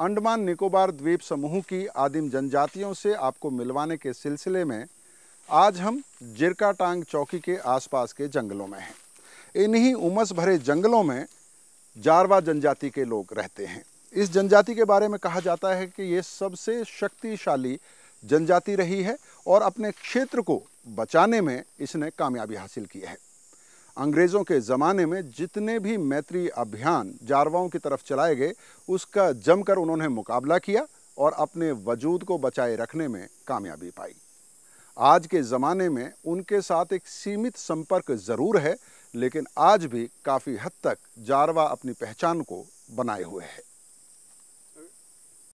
अंडमान निकोबार द्वीप समूह की आदिम जनजातियों से आपको मिलवाने के सिलसिले में आज हम जिरकाटांग चौकी के आसपास के जंगलों में हैं इन्हीं उमस भरे जंगलों में जारवा जनजाति के लोग रहते हैं इस जनजाति के बारे में कहा जाता है कि ये सबसे शक्तिशाली जनजाति रही है और अपने क्षेत्र को बचाने में इसने कामयाबी हासिल की है अंग्रेज़ों के ज़माने में जितने भी मैत्री अभियान जारवाओं की तरफ चलाए गए उसका जमकर उन्होंने मुकाबला किया और अपने वजूद को बचाए रखने में कामयाबी पाई आज के ज़माने में उनके साथ एक सीमित संपर्क ज़रूर है लेकिन आज भी काफ़ी हद तक जारवा अपनी पहचान को बनाए हुए है